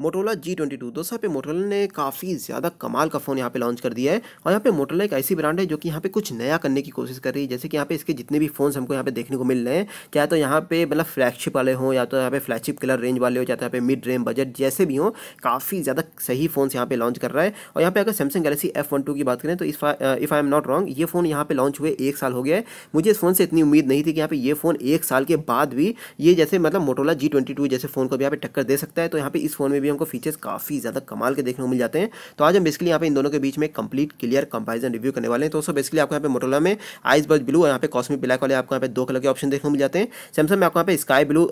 Motorola G twenty to दोस्तों यहाँ पे मोटोला ने काफ़ी ज़्यादा कमाल का फ़ोन यहाँ पे लॉन्च कर दिया है और यहाँ पे मोटोला एक ऐसी ब्रांड है जो कि यहाँ पे कुछ नया करने की कोशिश कर रही है जैसे कि यहाँ पे इसके जितने भी फ़ोन्स हमको यहाँ पे देखने को मिल रहे हैं चाहे तो यहाँ पे मतलब फ्लैगशिप वाले हों या तो यहाँ पे फ्लैगशिप कलर रेंज वाले हो चाहे यहाँ पे मिड रेंज बजट जैसे भी हों काफ़ी ज़्यादा सही फ़ोन्स यहाँ पे लॉन्च कर रहा है और यहाँ पे अगर Samsung Galaxy F one two की बात करें तो if I am not wrong ये फ़ोन यहाँ पे लॉन्च हुए एक साल हो गया है मुझे इस फ़ोन से इतनी उम्मीद नहीं थी कि यहाँ पे ये फ़ोन एक साल के बाद भी ये जैसे मतलब मोटोला जी ट्वेंटी टू जैसे फ़ोन को भी यहाँ पे टक्कर दे सकता है तो यहाँ पे इस फ़ोन में भी भी हमको फीचर्स काफ़ी ज़्यादा कमाल के देखने को मिल जाते हैं तो आज हम बेसिकली यहाँ पे इन दोनों के बीच में कंप्लीट क्लियर कंपेरिजन रिव्यू करने वाले हैं तो सो बेसिकली आपको यहाँ पे मोटोला में आइस बर्ज ब्लू और यहाँ पे कॉस्मिक ब्लैक वाले आपको यहाँ पे दो कलर के ऑप्शन देखने को मिल जाते हैं सैमसंग में आपको यहाँ पे स्काई ब्लू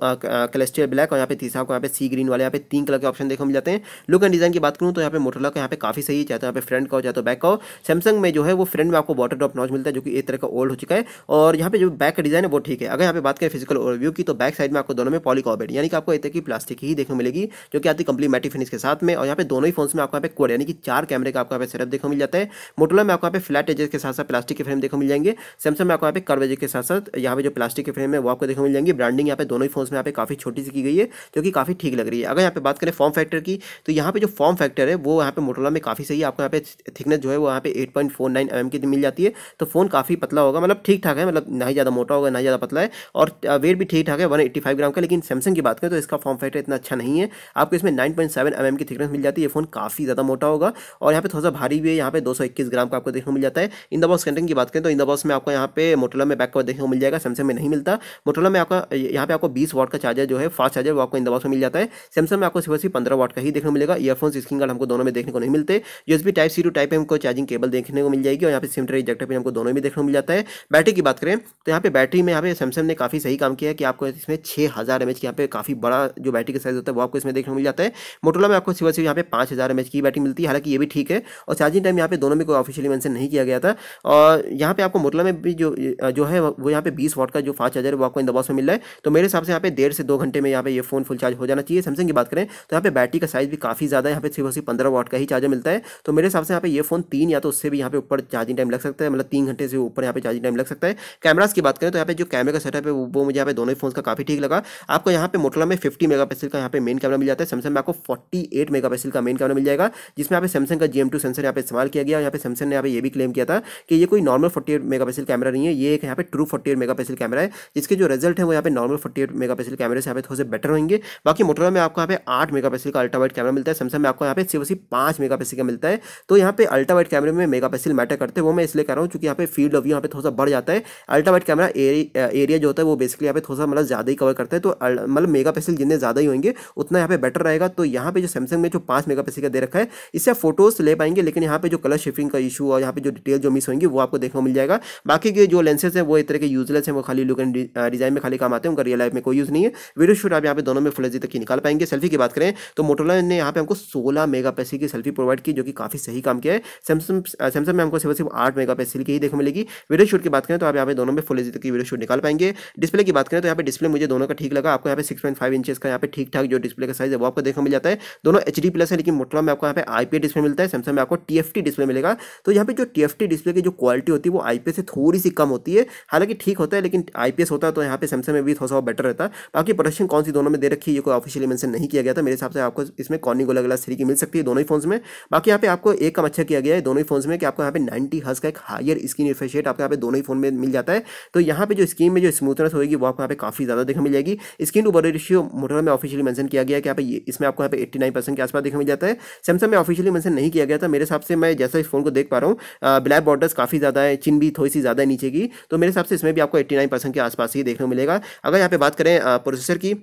कलेस्ट्रियल ब्लैक और यहाँ पे तीसरा आपको यहाँ पे सी ग्रीन वाले यहाँ पे तीन कलर के ऑप्शन देखने को मिल जाते हैं लुक एंड डिजाइन की बात करूँ तो यहाँ पे मोटोला का यहाँ पे काफ़ी सही है चाहे तो यहाँ पे फ्रंट का हो चाहे तो बैक का हो सैमसंग में जो है वो फ्रंट में आपको वाटर ड्रॉप नॉच मिलता है जो कि एक तरह का ओल्ड हो चुका है और यहाँ पे जो बैक का डिजाइन है वो ठीक है अगर यहाँ पे बात करें फिजिकल ओवरव्यू की तो बैक साइड में आपको दोनों में पॉलिकॉबेट यानी कि आपको एक तरह की प्लास्टिक ही देखने मिलेगी जो कि आती कम्प्लीमेटी फिनिश के साथ में और यहाँ पे दोनों ही फोन में आपको यहाँ पे कोड यानी कि चार कैमरे का आपको यहाँ पे सेटअप देखो मिल जाता है मोटोला में आपको यहाँ पे फ्लैट एजेस के साथ साथ प्लास्टिक के फ्रेम देखो मिल जाएंगे सैमसंग में आपको यहाँ पे कर्व के साथ साथ यहाँ पे जो प्लास्टिक के फ्रेम है वो आपको देखो मिल जाएंगे ब्रांडिंग यहाँ पे दोनों ही फोन में यहाँ पे काफी छोटी सी की गई है जो कि काफी ठीक लग रही है अगर यहाँ पे बात करें फॉर्म फैक्टर की तो यहाँ पे जो फॉर्म फैक्टर है वो यहाँ पे मोटोला में काफी सही है आपको यहाँ पे थिकनेस जो है वो यहाँ पे eight point four nine M की मिल जाती है तो फोन काफी पतला होगा मतलब ठीक ठाक है मतलब ना ही ज़्यादा मोटा होगा ना ही ज़्यादा पतला है और वेट भी ठीक ठाक है वन एट्टी फाइव ग्राम का लेकिन सैमसंग की बात करें तो इसका फॉर्म फैक्टर इतना अच्छा नहीं है आपको इसमें nine point seven M M की थिकनेस मिल जाती है ये फोन काफ़ी ज़्यादा मोटा होगा और यहाँ पे थोड़ा सा भारी भी है यहाँ पे दो सौ इक्कीस ग्राम का आपको देखने को मिल जाता है इन द बॉक्स कंटेंट की बात करें तो इन द में आपको यहाँ पे मोटोला में बैक कवर देखने को मिल जाएगा सैमसंग में नहीं मिलता मोटोला में आपका यहाँ पे आपको बीस वॉट का चार्जर जो है फास्ट चार्जर वो आपको इन द में मिल जाता है सैमसंग में आपको सिर्फ सिर्फ पंद्रह वॉट का ही देखने को मिलेगा ईयरफोन स्क्रीन गार्ड हमको दोनों में देखने को नहीं मिलते B type C to type हमको चार्जिंग केबल देखने को मिल जाएगी और यहाँ पे सिम ट्रे इजेक्टर भी हमको दोनों में देखने को मिल जाता है बैटरी की बात करें तो यहाँ पे बैटरी में यहाँ पे सैमसंग ने काफ़ी सही काम किया है कि आपको इसमें छः हज़ार एम एच यहाँ पे काफ़ी बड़ा जो बैटरी का साइज होता है वो आपको इसमें देखने को मिल जाता है मोटोला में आपको सिवा सिर्फ यहाँ पे पाँच हज़ार एम की बैटिंग मिलती है हालांकि ये भी ठीक है और चार्जिंग टाइम यहाँ पे दोनों में कोई ऑफिशियली मैंसन नहीं किया गया था और यहाँ पे आपको मोटोला में भी जो जो है वो यहाँ पे बीस वॉट का जो पाँच हज़ार वो आपको इन दबाव में मिल रहा है तो मेरे हिसाब से यहाँ पे डेढ़ से दो घंटे में यहाँ पे ये फोन फुल चार्ज हो जाना चाहिए सैमसंग की बात करें तो यहाँ पे बैटरी का साइज भी काफ़ी ज़्यादा यहाँ पे सिर्फ सिर्फ पंद्रह वॉट का ही चार्जर मिलता है तो मेरे हिसाब से यहाँ पे ये फोन तीन या तो उससे भी यहाँ पे ऊपर चार्जिंग टाइम लग सकता है मतलब तीन घंटे से ऊपर यहाँ पे चार्जिंग टाइम लग सकता है कैमराज की बात करें तो यहाँ पे जो कैमरे का सेटअप है वो मुझे यहाँ पे दोनों ही फोन का काफ़ी ठीक लगा आपको यहाँ पे मोटोला में फिफ्टी मेगा का यहाँ पे मेन कैमरा मिल जाता है सैमसंग में आपको 48 पिक्सल का मेन कैमरा मिल जाएगा जिसमें यहाँ पे सैमसंग का जी एम टू सेंसर यहाँ पे इस्तेमाल किया गया यहाँ पे सैमसंग ने यहाँ पे ये भी क्लेम किया था कि ये कोई normal forty eight pixel camera नहीं है ये एक यहाँ पे true forty eight pixel camera है जिसके जो रिजल्ट है वो यहाँ पे नॉर्मल फोर्टी एट पिक्सल कैमरे से यहाँ पे थोड़े बेटर होंगे बाकी मोटोरा में आपको यहाँ पे आठ पिक्सल का अल्ट्रा वाइड कैमरा मिलता है सैमसंग में आपको यहाँ पे सिर्फ सिर्फ पाँच पिक्सल का मिलता है तो यहाँ पे अल्ट्रा वाइड कैमरे में पिक्सल मैटर करते हैं वो मैं इसलिए कह रहा हूँ चूंकि यहाँ पे फील्ड ऑफ व्यू यहाँ पे थोड़ा सा बढ़ जाता है अल्ट्रा वाइड कैमरा एरिया जो होता है वो बेसिकली यहाँ पे थोड़ा सा मतलब ज़्यादा ही कवर करता है तो मतलब मेगा जितने ज़्यादा ही होंगे उतना यहाँ पे बेटर रहेगा तो यहाँ पे जो सैमसंग में जो पाँच मेगा का दे रखा है इससे आप फोटोज ले पाएंगे लेकिन यहाँ पे जो कलर शिफ्टिंग का इशू और यहाँ पे जो डिटेल जो मिस होंगी वो आपको देखने को मिल जाएगा बाकी के जो लेंसेज हैं वो एक तरह के यूजलेस हैं वो खाली लुक एंड डिजाइन में खाली काम आते हैं उनका रियल लाइफ में कोई यूज़ नहीं है वीडियो शूट आप यहाँ पे दोनों में फुल तक ही निकाल पाएंगे सेल्फी की बात करें तो मोटोला ने यहाँ पे हमको सोलह मेगा की सेल्फी प्रोवाइड की जो कि काफ़ी सही काम किया है सैमसंग सैमसंग में हमको सिर्फ सिर्फ आठ मेगा की ही देखने मिलेगी वीडियो शूट की बात करें तो आप यहाँ पे दोनों में फुल तक की वीडियो शूट निकाल पाएंगे डिस्प्ले की बात करें तो यहाँ पे डिस्प्ले मुझे दोनों का ठीक लगा आपको यहाँ पे सिक्स पॉइंट फाइव इंच का यहाँ पे ठीक ठाक जो डिस्प्ले का साइज है वो आपको देखने मिल जाता है दोनों एच प्लस है लेकिन मोटरोला में आपको यहाँ पे आई डिस्प्ले मिलता है सैमसंग में आपको टी डिस्प्ले मिलेगा तो यहाँ पे जो टी डिस्प्ले की जो क्वालिटी होती है वो आई से थोड़ी सी कम होती है हालांकि ठीक होता है लेकिन आई होता है तो यहाँ पे सैमसंग में भी थोड़ा सा बेटर रहता है बाकी प्रोडक्शन कौन सी दोनों में दे रखी है ये कोई ऑफिशियली मेंशन नहीं किया गया था मेरे हिसाब से आपको इसमें कॉनी गोला ग्लास थ्री की मिल सकती है दोनों ही फोन में बाकी यहाँ पे आपको एक कम अच्छा किया गया है दोनों ही फोन में कि आपको यहाँ पे नाइनटी हज का एक हायर स्क्रीन रिफ्रेशिएट रेट आपको यहाँ पे दोनों ही फोन में मिल जाता है तो यहाँ पे जो स्क्रीन में जो स्मूथनेस होगी वो आपको यहाँ पे काफी ज्यादा देखने मिल जाएगी screen to body ratio Motorola में ऑफिशियली मैंशन किया गया कि यहाँ पे इसमें आपको आपको यहाँ पे एट्टी नाइन परसेंट के आसपास देखने मिल जाता है सैमसंग में ऑफिशियली मेंशन नहीं किया गया था मेरे हिसाब से मैं जैसा इस फोन को देख पा रहा हूँ ब्लैक बॉर्डर्स काफ़ी ज़्यादा है चिन भी थोड़ी सी ज़्यादा नीचे की तो मेरे हिसाब से इसमें भी आपको एट्टी नाइन परसेंट के आसपास ही देखने को मिलेगा अगर यहाँ पे बात करें प्रोसेसर की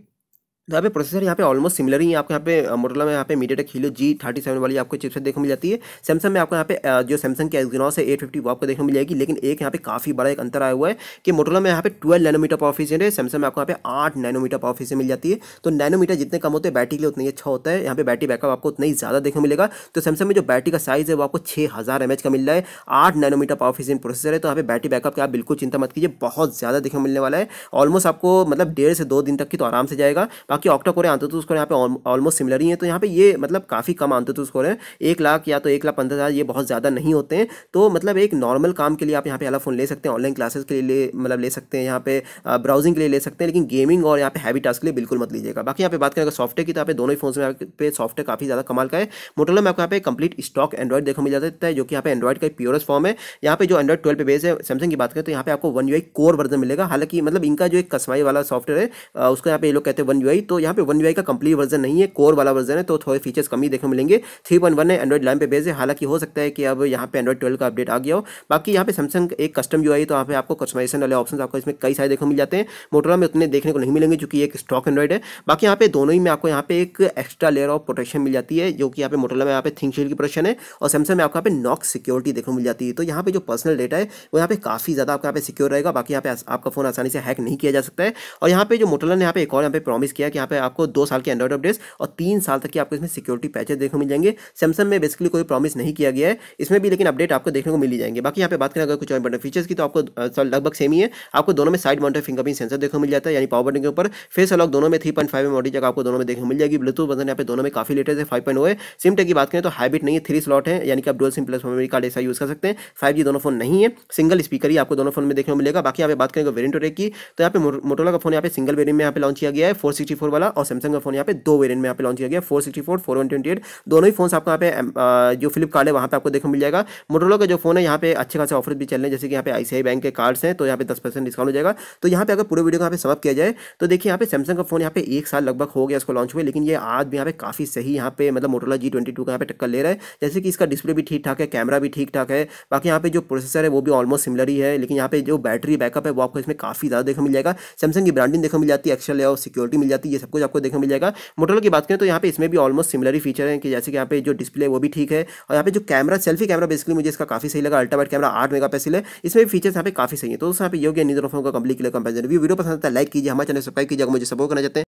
तो यहाँ पे प्रोसेसर यहाँ पे ऑलमोस्ट सिमिलर ही है आपको यहाँ पे मोटोला में यहाँ पे MediaTek Helio G thirty seven वाली आपको चिपसेट देखने मिल जाती है सैमसंग में आपको यहाँ पे जो सैमसंग के एक्जीनॉस है एट फिफ्टी वो आपको देखने मिल जाएगी लेकिन एक यहाँ पे काफ़ी बड़ा एक अंतर आया हुआ है कि मोटोला में यहाँ पे ट्वेल्व नैनोमीटर पर ऑफिसेंट है सैमसंग में आपको यहाँ पे आठ नैनोमीटर पर ऑफिसेंट मिल जाती है तो नैनोमीटर जितने कम होते हैं बैटरी के लिए उतना ही अच्छा होता है यहाँ पे बैटरी बैकअप आपको उतना ही ज़्यादा देखने मिलेगा तो सैमसंग में जो बैटरी का साइज़ है वो आपको छः हज़ार एमएच का मिल रहा है आठ नैनोमीटर पर फीस प्रोसेसर है तो यहाँ पे बैटरी बैकअप का आप बिल्कुल चिंता मत कीजिए बहुत ज़्यादा देखने मिलने वाला है ऑलमोस्ट आपको मतलब डेढ़ से दो दिन तक की तो आराम से जाएगा बाकी ऑक्टा कोर आंतु स्कोर यहाँ पे ऑलमोस्ट सिमिलर ही है तो यहाँ पे ये मतलब काफ़ी कम आंतु स्कोर है एक लाख या तो एक लाख पंद्रह हज़ार ये बहुत ज़्यादा नहीं होते हैं तो मतलब एक नॉर्मल काम के लिए आप यहाँ पे फोन ले सकते हैं ऑनलाइन क्लासेस के लिए मतलब ले सकते हैं यहाँ पे ब्राउजिंग के लिए ले सकते हैं लेकिन गेमिंग और यहाँ पे हैवी टास्क के लिए बिल्कुल मत लीजिएगा बाकी यहाँ पे बात करें अगर सॉफ्टवेयर की तो आप दोनों ही फोन में पे सॉफ्टवेयर काफ़ी ज़्यादा कमाल का है मोटोला में आपको यहाँ पे कंप्लीट स्टॉक एंड्रॉइड देखो मिल जाता है जो कि यहाँ पे एंड्रॉइड का प्योरस फॉर्म है यहाँ पे जो एंड्रॉइड ट्वेल्व पे बेस है सैमसंग की बात करें तो यहाँ पे आपको वन यू कोर वर्जन मिलेगा हालांकि मतलब इनका जो एक कसवाई वाला सॉफ्टवेयर है उसको यहाँ पे ये लोग कहते हैं वन यू तो यहाँ पे वन का कंप्लीट वर्जन नहीं है कोर वाला वर्जन है तो थोड़े फीचर्स कमी देखने मिलेंगे थ्री पॉइंट वन है एंड्रॉइड लाइन पे बेस है हालांकि हो सकता है कि अब यहाँ पे एंड्रॉइड ट्वेल्व का अपडेट आ गया हो बाकी यहाँ पे सैमसंग एक कस्टम यू तो यहाँ पे आपको कस्टमाइजेशन वाले ऑप्शन आपको इसमें कई सारे देखने मिल जाते हैं मोटोला में उतने देखने को नहीं मिलेंगे क्योंकि एक स्टॉक एंड्रॉइड है बाकी यहाँ पे दोनों ही में आपको यहाँ पे एक एक्स्ट्रा लेयर ऑफ प्रोटेक्शन मिल जाती है जो कि यहाँ पे मोटोला में यहाँ पे थिंक शील की प्रोटेक्शन है और सैमसंग में आपको यहाँ पे नॉक सिक्योरिटी देखने मिल जाती है तो यहाँ पे जो पर्सनल डेटा है वो यहाँ पे काफ़ी ज़्यादा आपका यहाँ पे सिक्योर रहेगा बाकी यहाँ पे आपका फोन आसानी से हैक नहीं किया जा सकता है और यहाँ पे जो मोटोला ने यहाँ पे एक और यहाँ पे प्रॉमिस किया कि यहाँ पे आपको दो साल के एंड्रॉइड अपडेट्स और तीन साल तक की आपको इसमें सिक्योरिटी पैचेज देखने को मिल जाएंगे सैमसंग में बेसिकली कोई प्रॉमिस नहीं किया गया है इसमें भी लेकिन अपडेट आपको देखने को मिली जाएंगे बाकी यहाँ पे बात करें अगर कुछ और बटन फीचर्स की तो आपको लगभग सेम ही है आपको दोनों में साइड माउंटेड फिंगरप्रिंट सेंसर देखने को मिल जाता है यानी पावर बटन के ऊपर फेस अलॉक दोनों में थ्री पॉइंट फाइव मॉडल जगह आपको दोनों में देखने को मिल जाएगी ब्लूटूथ बटन यहाँ पे दोनों में काफी लेटेस्ट है फाइव पॉइंट हुए सिम टेक की बात करें तो हाइब्रिड नहीं है थ्री स्लॉट है यानी कि आप dual SIM plus memory card ऐसा यूज कर सकते हैं फाइव दोनों फोन नहीं है सिंगल स्पीकर ही आपको दोनों फोन में देखने को मिलेगा बाकी यहाँ पे बात करें वेरियंट की तो यहाँ पे मोटोला का फोन यहाँ पे सिंगल वेरियंट में यहाँ पे लॉन्च किया गया है फोर सिक्सटी फोर वाला और सैमसंग का फोन यहाँ पे दो वेरियंट में यहाँ पे लॉन्च किया गया four sixty four four one twenty eight दोनों ही फोन आपको यहाँ पे जो फ्लिपकार्ट है वहाँ पे आपको देखने मिल जाएगा मोटोला का जो फोन है यहाँ पे अच्छे खासे ऑफर भी चल रहे हैं जैसे कि यहाँ पे आईसीआई बैंक के कार्ड्स हैं तो यहाँ पे दस परसेंट डिस्काउंट हो जाएगा तो यहाँ पे अगर पूरे वीडियो को यहाँ पे समाप्त किया जाए तो देखिए यहाँ पे सैमसंग का फोन यहाँ पे एक साल लगभग हो गया इसको लॉन्च हुए लेकिन ये आज भी यहाँ पे काफी सही यहाँ पे मतलब मोटोला जी ट्वेंटी टू का यहाँ पे टक्कर ले रहा है जैसे कि इसका डिस्प्ले भी ठीक ठाक है कैमरा भी ठीक ठाक है बाकी यहाँ पे जो प्रोसेसर है वो भी ऑलमोस्ट सिमिलर ही है लेकिन यहाँ पे जो बैटरी बैकअप है वो आपको इसमें काफी ज्यादा देखने मिल जाएगा सैमसंग की ब्रांडिंग देखने मिल जाती है एक्स्ट्रा लेआउट सिक्योरिटी मिल जाती है ये सब कुछ आपको देखने मिल जाएगा मोटरोला की बात करें तो यहाँ पे इसमें भी ऑलमोस्ट सिमिलर ही फीचर है कि जैसे कि यहाँ पे जो डिस्प्ले वो भी ठीक है और यहाँ पे जो कैमरा सेल्फी कैमरा बेसिकली मुझे इसका काफी सही लगा अल्ट्रावाइट कैमरा आठ मेगा है इसमें भी फीचर्स यहाँ पे काफी सही है तो यहाँ पे योग्य निधन का कंप्लीट क्लियर कंपेरिजन वीडियो पसंद आता है लाइक कीजिए हमारे चैनल सब्सक्राइब कीजिए मुझे सपोर्ट करना चाहते हैं